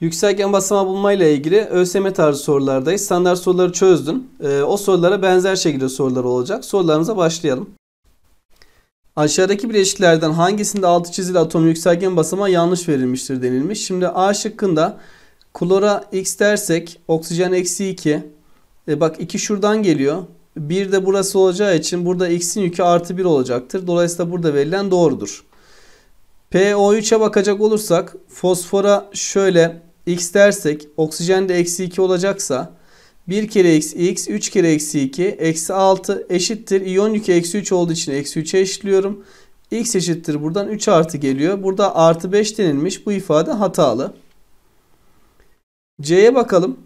Yükselken basamağı bulmayla ilgili ÖSYM tarzı sorulardayız. Standart soruları çözdün. E, o sorulara benzer şekilde sorular olacak. Sorularımıza başlayalım. Aşağıdaki bileşiklerden hangisinde altı çizili atom yükselken basama yanlış verilmiştir denilmiş. Şimdi A şıkkında klora x dersek oksijen eksi 2, e bak 2 şuradan geliyor. 1 de burası olacağı için burada x'in yükü artı 1 olacaktır. Dolayısıyla burada verilen doğrudur. PO3'e bakacak olursak fosfora şöyle x dersek oksijen de eksi 2 olacaksa 1 kere x x 3 kere eksi 2 eksi 6 eşittir. İyon yükü eksi 3 olduğu için eksi 3'e eşitliyorum. x eşittir buradan 3 artı geliyor. Burada artı 5 denilmiş bu ifade hatalı. C'ye bakalım.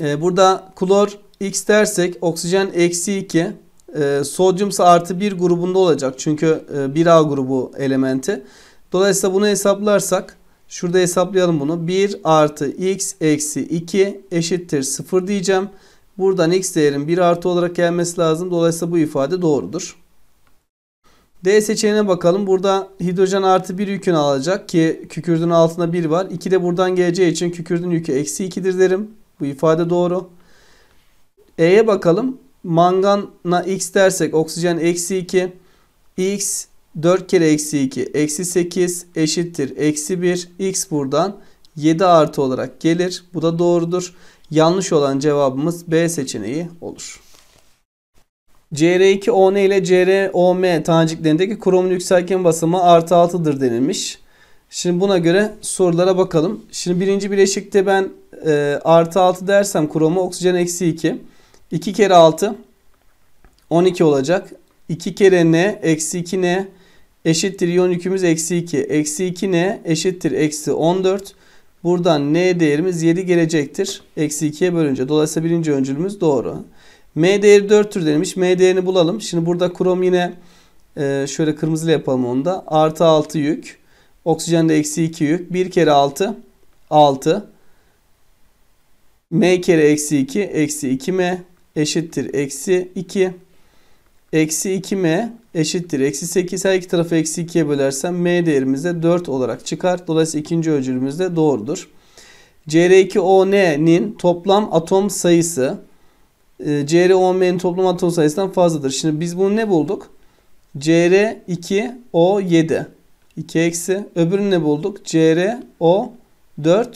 Ee, burada klor x dersek oksijen eksi 2 ee, sodyum ise artı 1 grubunda olacak. Çünkü e, 1A grubu elementi. Dolayısıyla bunu hesaplarsak şurada hesaplayalım bunu. 1 artı x eksi 2 eşittir 0 diyeceğim. Buradan x değerin 1 artı olarak gelmesi lazım. Dolayısıyla bu ifade doğrudur. D seçeneğine bakalım. Burada hidrojen artı 1 yükünü alacak ki kükürdün altında 1 var. 2 de buradan geleceği için kükürdün yükü eksi 2'dir derim. Bu ifade doğru. E'ye bakalım. Mangana x dersek oksijen eksi 2. X 4 kere eksi 2 eksi 8 eşittir. Eksi 1 x buradan 7 artı olarak gelir. Bu da doğrudur. Yanlış olan cevabımız B seçeneği olur. CR2ON ile CROM taneciklerindeki kromun yükselken basımı artı 6'dır denilmiş. Şimdi buna göre sorulara bakalım. Şimdi birinci bileşikte ben e, artı 6 dersem kromu oksijen eksi 2. 2 kere 6 12 olacak. 2 kere ne eksi 2 ne eşittir iyon yükümüz eksi 2. Eksi 2 ne eşittir eksi 14. Buradan n değerimiz 7 gelecektir. Eksi 2'ye bölünce. Dolayısıyla birinci öncülümüz doğru. M değeri 4'tür denilmiş. M değerini bulalım. Şimdi burada krom yine e, şöyle kırmızıyla yapalım onu da. Artı 6 yük. Oksijen de eksi 2 yük. 1 kere 6 6 m kere eksi 2 eksi 2m eşittir eksi 2. Eksi 2m eşittir eksi 8. Her iki tarafı eksi 2'ye bölersem m değerimiz de 4 olarak çıkar. Dolayısıyla ikinci öcülümüz de doğrudur. cr 2 onin toplam atom sayısı e, CR2OM'nin toplam atom sayısından fazladır. Şimdi biz bunu ne bulduk? CR2O7 2 eksi. Öbürünü ne bulduk? CRO4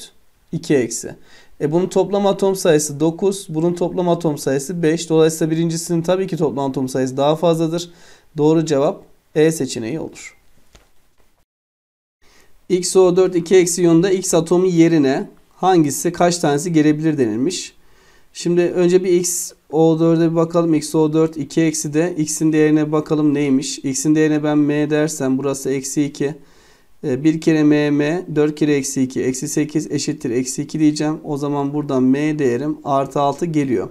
2 eksi. E bunun toplam atom sayısı 9, bunun toplam atom sayısı 5. Dolayısıyla birincisinin tabii ki toplam atom sayısı daha fazladır. Doğru cevap E seçeneği olur. XO4 2 eksi yonda X atomu yerine hangisi kaç tanesi gelebilir denilmiş. Şimdi önce bir xo O4'e bir bakalım. xo 4 2 eksi de X'in değerine bakalım neymiş. X'in değerine ben M dersem burası eksi 2. 1 ee, kere m m 4 kere eksi 2 eksi 8 eşittir eksi 2 diyeceğim. O zaman buradan m değerim artı 6 geliyor.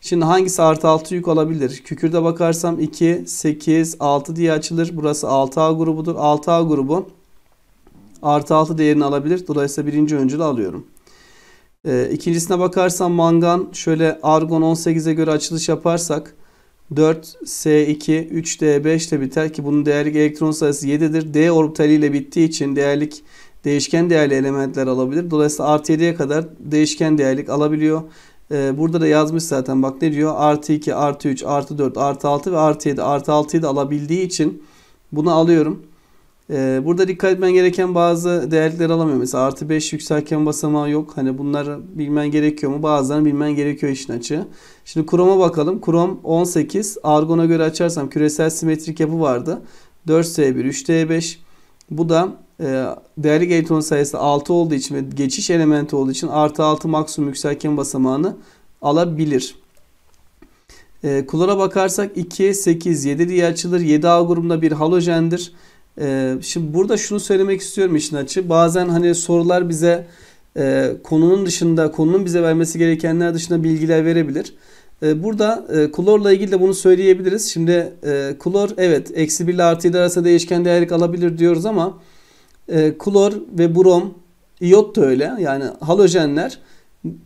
Şimdi hangisi artı 6 yük olabilir? Kükürde bakarsam 2, 8, 6 diye açılır. Burası 6A grubudur. 6A grubu artı 6 değerini alabilir. Dolayısıyla birinci öncülü alıyorum. E, ikincisine bakarsam mangan şöyle argon 18'e göre açılış yaparsak 4, S2, 3D, 5 ile biter ki bunun değerlik elektron sayısı 7'dir. D orbitali ile bittiği için değerlik değişken değerli elementler alabilir. Dolayısıyla artı 7'ye kadar değişken değerlik alabiliyor. Ee, burada da yazmış zaten bak ne diyor? Artı 2, artı 3, artı 4, artı 6 ve artı 7. Artı 6'yı da alabildiği için bunu alıyorum. Ee, burada dikkat etmen gereken bazı değerlikler alamıyor. Mesela artı 5 yükselken basamağı yok. Hani bunları bilmen gerekiyor mu? Bazılarını bilmen gerekiyor işin açığı. Şimdi Chrome'a bakalım. Chrome 18. Argon'a göre açarsam küresel simetrik yapı vardı. 4S1, 3D5. Bu da değerli değerlik sayısı 6 olduğu için ve geçiş elementi olduğu için artı 6 maksimum yükselken basamağını alabilir. E, bakarsak 2, 8, 7 diye açılır. 7A grubunda bir halojendir. Ee, şimdi burada şunu söylemek istiyorum işin açı. Bazen hani sorular bize e, konunun dışında, konunun bize vermesi gerekenler dışında bilgiler verebilir. Ee, burada e, klorla ilgili de bunu söyleyebiliriz. Şimdi e, klor evet eksi 1 ile artı 7 arasında değişken değerlik alabilir diyoruz ama klor ve brom, iot da öyle. Yani halojenler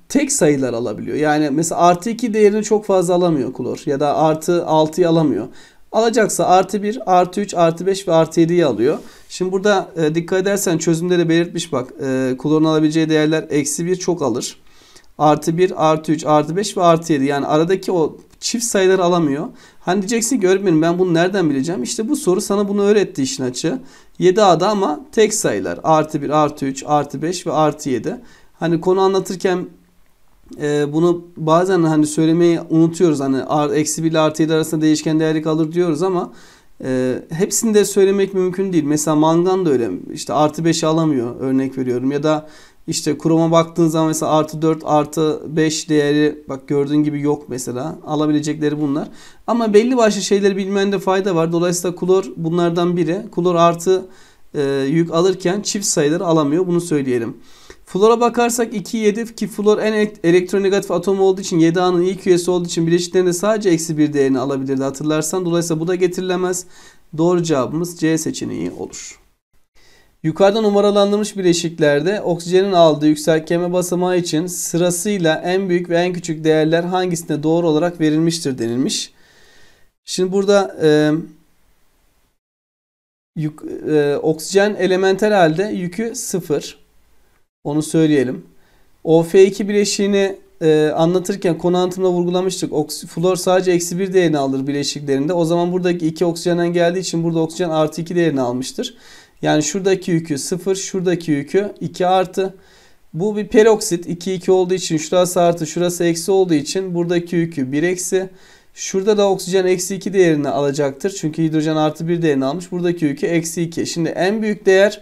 tek sayılar alabiliyor. Yani mesela artı 2 değerini çok fazla alamıyor klor ya da artı 6'yı alamıyor. Alacaksa artı 1, artı 3, artı 5 ve artı 7'yi alıyor. Şimdi burada e, dikkat edersen çözümleri belirtmiş bak. E, klorun alabileceği değerler eksi 1 çok alır. Artı 1, artı 3, artı 5 ve artı 7. Yani aradaki o çift sayıları alamıyor. Hani diyeceksin ki öğretmenim ben bunu nereden bileceğim? İşte bu soru sana bunu öğretti işin açığı. 7A'da ama tek sayılar. Artı 1, artı 3, artı 5 ve artı 7. Hani konu anlatırken e, bunu bazen hani söylemeyi unutuyoruz. Hani eksi 1 ile artı 7 arasında değişken değerli kalır diyoruz ama e, hepsini de söylemek mümkün değil. Mesela mangan da öyle. İşte artı 5'i alamıyor örnek veriyorum. Ya da işte kuruma baktığın zaman mesela artı 4 artı 5 değeri bak gördüğün gibi yok mesela. Alabilecekleri bunlar. Ama belli başlı şeyleri bilmende fayda var. Dolayısıyla klor bunlardan biri. Klor artı e, yük alırken çift sayıları alamıyor. Bunu söyleyelim. Flora bakarsak 2 7 ki flor en elektronegatif atom olduğu için 7A'nın ilk üyesi olduğu için bileşiklerinde sadece eksi 1 değerini alabilirdi hatırlarsan. Dolayısıyla bu da getirilemez. Doğru cevabımız C seçeneği olur. Yukarıda numaralandırılmış bileşiklerde oksijenin aldığı yükseltkeme basamağı için sırasıyla en büyük ve en küçük değerler hangisine doğru olarak verilmiştir denilmiş. Şimdi burada e, yük, e, oksijen elementer halde yükü 0. Onu söyleyelim. OF2 bileşiğini e, anlatırken konu anlatımda vurgulamıştık. Oks flor sadece eksi 1 değerini alır bileşiklerinde. O zaman buradaki 2 oksijenden geldiği için burada oksijen artı 2 değerini almıştır. Yani şuradaki yükü 0, şuradaki yükü 2 artı. Bu bir peroksit 2 2 olduğu için şurası artı şurası eksi olduğu için buradaki yükü 1 eksi. Şurada da oksijen eksi 2 değerini alacaktır. Çünkü hidrojen artı 1 değerini almış. Buradaki yükü eksi 2. Şimdi en büyük değer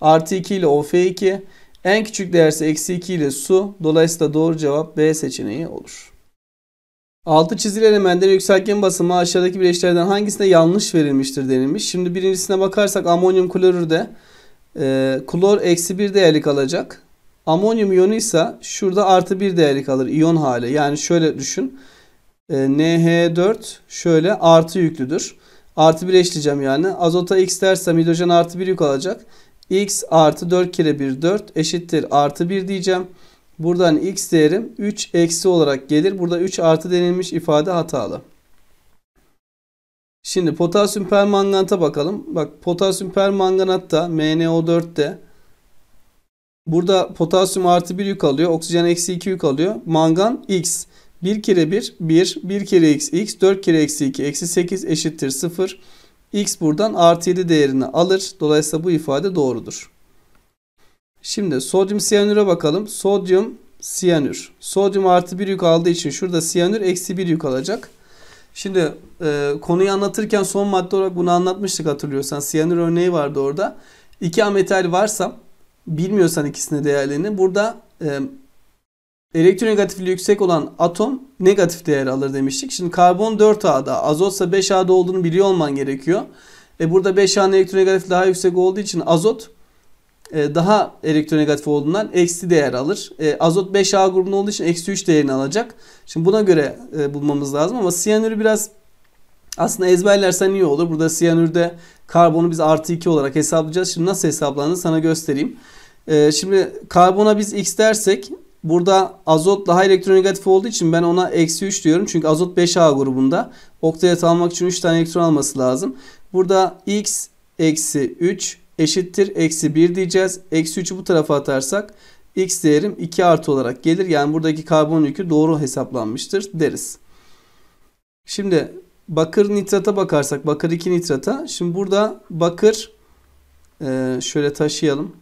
artı 2 ile OF2. En küçük değerse eksi 2 ile su. Dolayısıyla doğru cevap B seçeneği olur. Altı çizili elementlerin yükselken basımı aşağıdaki bileşlerden hangisine yanlış verilmiştir denilmiş. Şimdi birincisine bakarsak amonyum klorürde e, klor eksi 1 değerlik alacak. Amonyum iyonu ise şurada artı 1 değerlik alır iyon hali. Yani şöyle düşün. E, NH4 şöyle artı yüklüdür. Artı 1 eşleyeceğim yani. Azota x dersem hidrojen artı 1 yük alacak x artı 4 kere 1 4 eşittir artı 1 diyeceğim. Buradan x değerim 3 eksi olarak gelir. Burada 3 artı denilmiş ifade hatalı. Şimdi potasyum permanganata bakalım. Bak potasyum permanganatta MnO4'te burada potasyum artı 1 yük alıyor. Oksijen eksi 2 yük alıyor. Mangan x. 1 kere 1 1. 1 kere x x. 4 kere eksi 2 eksi 8 eşittir 0 x buradan artı 7 değerini alır. Dolayısıyla bu ifade doğrudur. Şimdi sodyum siyanüre bakalım. Sodyum siyanür. Sodyum artı 1 yük aldığı için şurada siyanür eksi 1 yük alacak. Şimdi e, konuyu anlatırken son madde olarak bunu anlatmıştık hatırlıyorsan. Siyanür örneği vardı orada. İki ametal varsa bilmiyorsan ikisine değerlerini burada e, Elektronegatifliği yüksek olan atom negatif değer alır demiştik. Şimdi karbon 4A'da, azotsa 5A'da olduğunu biliyor olman gerekiyor. E burada 5A'nın elektronegatif daha yüksek olduğu için azot e, daha elektronegatif olduğundan eksi değer alır. E, azot 5A grubunda olduğu için eksi 3 değerini alacak. Şimdi buna göre e, bulmamız lazım ama siyanürü biraz aslında ezberlersen iyi olur. Burada siyanürde karbonu biz artı 2 olarak hesaplayacağız. Şimdi nasıl hesaplandığını sana göstereyim. Ee, şimdi karbona biz x dersek Burada azot daha elektronegatif olduğu için ben ona eksi 3 diyorum. Çünkü azot 5A grubunda. Oktalet almak için 3 tane elektron alması lazım. Burada x eksi 3 eşittir eksi 1 diyeceğiz. Eksi 3'ü bu tarafa atarsak x değerim 2 artı olarak gelir. Yani buradaki karbon yükü doğru hesaplanmıştır deriz. Şimdi bakır nitrata bakarsak bakır 2 nitrata. Şimdi burada bakır şöyle taşıyalım.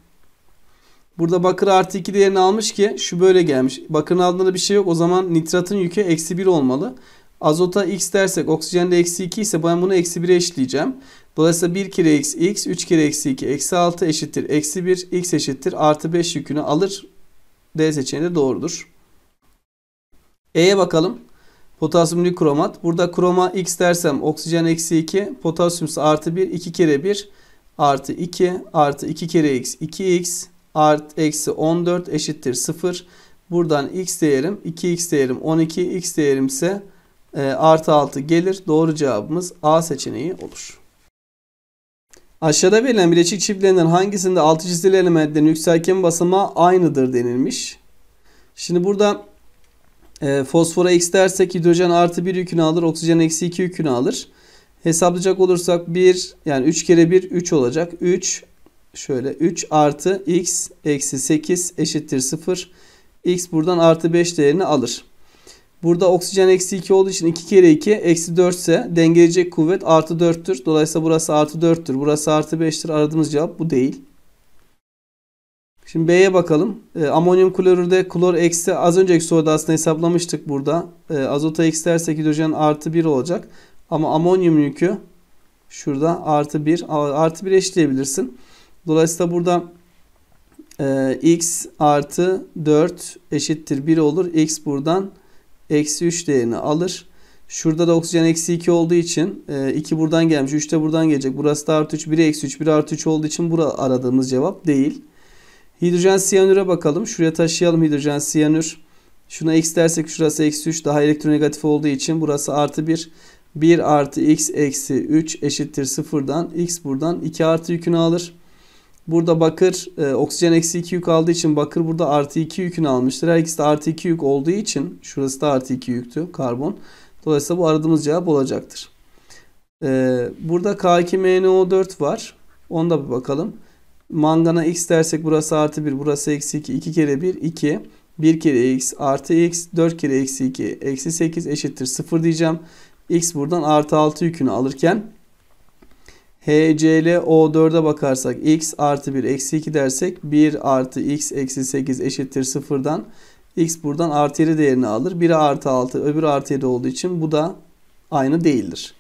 Burada bakır artı 2 değerini almış ki şu böyle gelmiş. Bakırın altında da bir şey yok. O zaman nitratın yükü eksi 1 olmalı. Azota x dersek oksijen de eksi 2 ise ben bunu eksi 1'e eşitleyeceğim. Dolayısıyla 1 kere x x 3 kere eksi 2 eksi 6 eşittir. Eksi 1 x eşittir. Artı 5 yükünü alır. D seçeneği de doğrudur. E'ye bakalım. Potasyum kromat. Burada kroma x dersem oksijen eksi 2. Potasyum ise artı 1. 2 kere 1 artı 2 artı 2 kere x 2x art eksi 14 eşittir 0. Buradan x değerim 2x değerim 12 x değerim ise e, artı 6 gelir. Doğru cevabımız A seçeneği olur. Aşağıda verilen bileşik çiftlerinden hangisinde altı çizili elementlerin yükselken basamağı aynıdır denilmiş. Şimdi burada e, fosfora x dersek hidrojen artı 1 yükünü alır. Oksijen eksi 2 yükünü alır. Hesaplayacak olursak 1 yani 3 kere 1 3 olacak. 3 şöyle 3 artı x eksi 8 eşittir 0. x buradan artı 5 değerini alır. Burada oksijen eksi 2 olduğu için 2 kere 2 eksi 4 ise dengeleyecek kuvvet artı 4'tür. Dolayısıyla burası artı 4'tür. Burası artı 5'tir. Aradığımız cevap bu değil. Şimdi B'ye bakalım. E, amonyum klorürde klor eksi az önceki soruda aslında hesaplamıştık burada. E, azota eksi dersek hidrojen artı 1 olacak. Ama amonyum yükü şurada artı 1. Artı 1 eşitleyebilirsin. Dolayısıyla burada e, x artı 4 eşittir 1 olur. x buradan eksi 3 değerini alır. Şurada da oksijen eksi 2 olduğu için e, 2 buradan gelmiş. 3 de buradan gelecek. Burası da artı 3. 1'e eksi 3. 1 artı 3 olduğu için burada aradığımız cevap değil. Hidrojen siyanüre bakalım. Şuraya taşıyalım hidrojen siyanür. Şuna x dersek şurası eksi 3 daha elektronegatif olduğu için burası artı 1. 1 artı x eksi 3 eşittir 0'dan. x buradan 2 artı yükünü alır. Burada bakır e, oksijen eksi 2 yük aldığı için bakır burada artı 2 yükünü almıştır. Her ikisi de artı 2 yük olduğu için şurası da artı 2 yüktü karbon. Dolayısıyla bu aradığımız cevap olacaktır. E, burada K2MnO4 var. Onu da bir bakalım. Mangana x dersek burası artı 1 burası eksi 2. 2 kere 1 2. 1 kere x artı x 4 kere eksi 2 eksi 8 eşittir 0 diyeceğim. x buradan artı 6 yükünü alırken HClO4'e bakarsak x artı 1 eksi 2 dersek 1 artı x eksi 8 eşittir 0'dan x buradan artı 7 değerini alır. 1 artı 6 öbür artı 7 olduğu için bu da aynı değildir.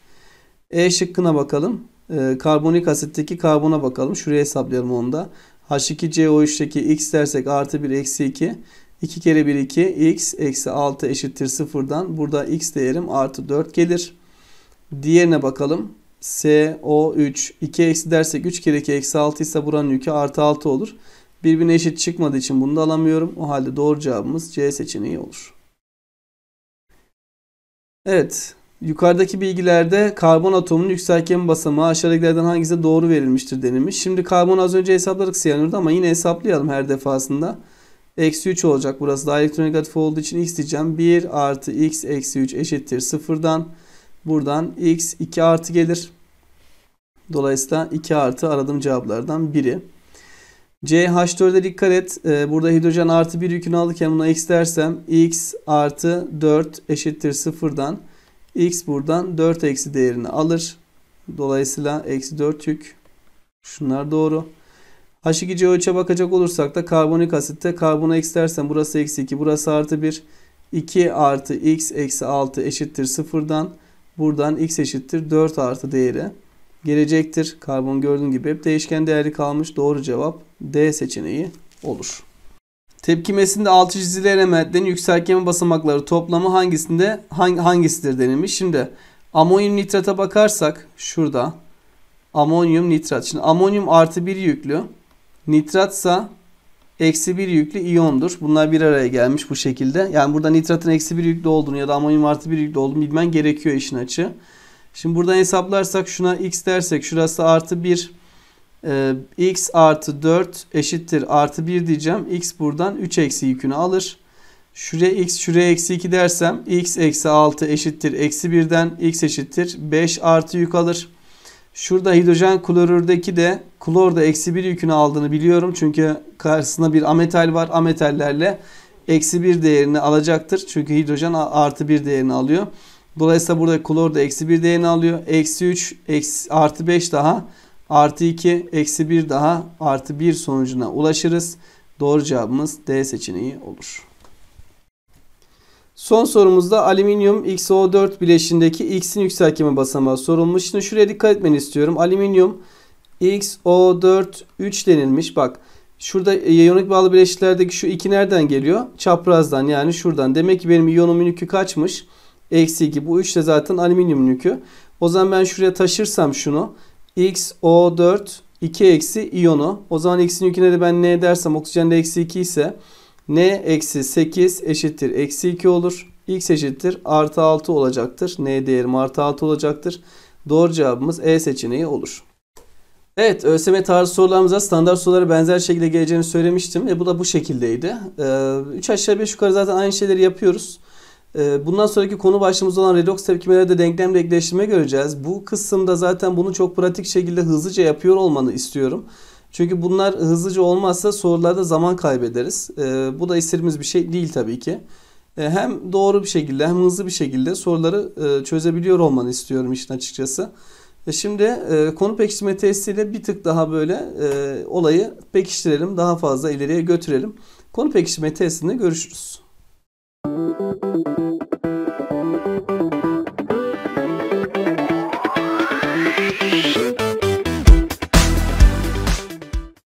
E şıkkına bakalım. E, karbonik asitteki karbona bakalım. Şuraya hesaplayalım onu da. H2CO3'teki x dersek artı 1 eksi 2. 2 kere 1 2 x eksi 6 eşittir 0'dan. Burada x değerim artı 4 gelir. Diğerine bakalım. SO3 2 eksi dersek 3 kere 2 eksi 6 ise buranın yükü artı 6 olur. Birbirine eşit çıkmadığı için bunu da alamıyorum. O halde doğru cevabımız C seçeneği olur. Evet. Yukarıdaki bilgilerde karbon atomunun yükselken basamağı aşağıdakilerden hangisi doğru verilmiştir denilmiş. Şimdi karbon az önce hesapladık siyanürde ama yine hesaplayalım her defasında. Eksi 3 olacak burası daha elektronegatif olduğu için x diyeceğim. 1 artı x eksi 3 eşittir 0'dan. Buradan x 2 artı gelir. Dolayısıyla 2 artı aradığım cevaplardan biri. C H4'e dikkat et. Ee, burada hidrojen artı 1 yükünü alırken buna x dersem x artı 4 eşittir 0'dan x buradan 4 eksi değerini alır. Dolayısıyla eksi 4 yük. Şunlar doğru. H2CO3'e bakacak olursak da karbonik asitte karbona x dersem burası eksi 2 burası artı 1. 2 artı x eksi 6 eşittir 0'dan Buradan x eşittir 4 artı değeri gelecektir. Karbon gördüğün gibi hep değişken değerli kalmış. Doğru cevap D seçeneği olur. Tepkimesinde altı çizili elementlerin yükseltgenme basamakları toplamı hangisinde hang, hangisidir denilmiş. Şimdi amonyum nitrata bakarsak şurada amonyum nitrat. Şimdi amonyum artı bir yüklü nitratsa eksi bir yüklü iyondur. Bunlar bir araya gelmiş bu şekilde. Yani burada nitratın eksi bir yüklü olduğunu ya da amonyum artı bir yüklü olduğunu bilmen gerekiyor işin açı. Şimdi buradan hesaplarsak şuna x dersek şurası artı 1 e, x artı 4 eşittir artı 1 diyeceğim. x buradan 3 eksi yükünü alır. Şuraya x şuraya eksi 2 dersem x eksi 6 eşittir eksi 1'den x eşittir 5 artı yük alır. Şurada hidrojen klorürdeki de klor da eksi bir yükünü aldığını biliyorum. Çünkü karşısında bir ametal var. Ametallerle eksi bir değerini alacaktır. Çünkü hidrojen artı bir değerini alıyor. Dolayısıyla burada klor da eksi bir değerini alıyor. Eksi 3 eksi, artı 5 daha artı 2 eksi 1 daha artı 1 sonucuna ulaşırız. Doğru cevabımız D seçeneği olur. Son sorumuzda alüminyum XO4 bileşindeki X'in yükselkeme basamağı sorulmuş. Şimdi şuraya dikkat etmeni istiyorum. Alüminyum XO4 3 denilmiş. Bak şurada e, iyonik bağlı bileşiklerdeki şu 2 nereden geliyor? Çaprazdan yani şuradan. Demek ki benim iyonumun yükü kaçmış? Eksi 2. Bu 3 de zaten alüminyum yükü. O zaman ben şuraya taşırsam şunu. XO4 2 eksi iyonu. O zaman X'in yüküne de ben ne dersem oksijen de eksi 2 ise n eksi 8 eşittir eksi 2 olur. x eşittir artı 6 olacaktır. n değerim artı 6 olacaktır. Doğru cevabımız E seçeneği olur. Evet ÖSYM tarzı sorularımıza standart sorulara benzer şekilde geleceğini söylemiştim. E, bu da bu şekildeydi. 3 e, ee, aşağı 5 yukarı zaten aynı şeyleri yapıyoruz. E, bundan sonraki konu başlığımız olan redoks tepkimelerde de denklemle ekleştirme göreceğiz. Bu kısımda zaten bunu çok pratik şekilde hızlıca yapıyor olmanı istiyorum. Çünkü bunlar hızlıca olmazsa sorularda zaman kaybederiz. E, bu da istediğimiz bir şey değil tabii ki. E, hem doğru bir şekilde hem hızlı bir şekilde soruları e, çözebiliyor olmanı istiyorum işin açıkçası. E, şimdi e, konu pekiştirme testiyle bir tık daha böyle e, olayı pekiştirelim. Daha fazla ileriye götürelim. Konu pekiştirme testinde görüşürüz.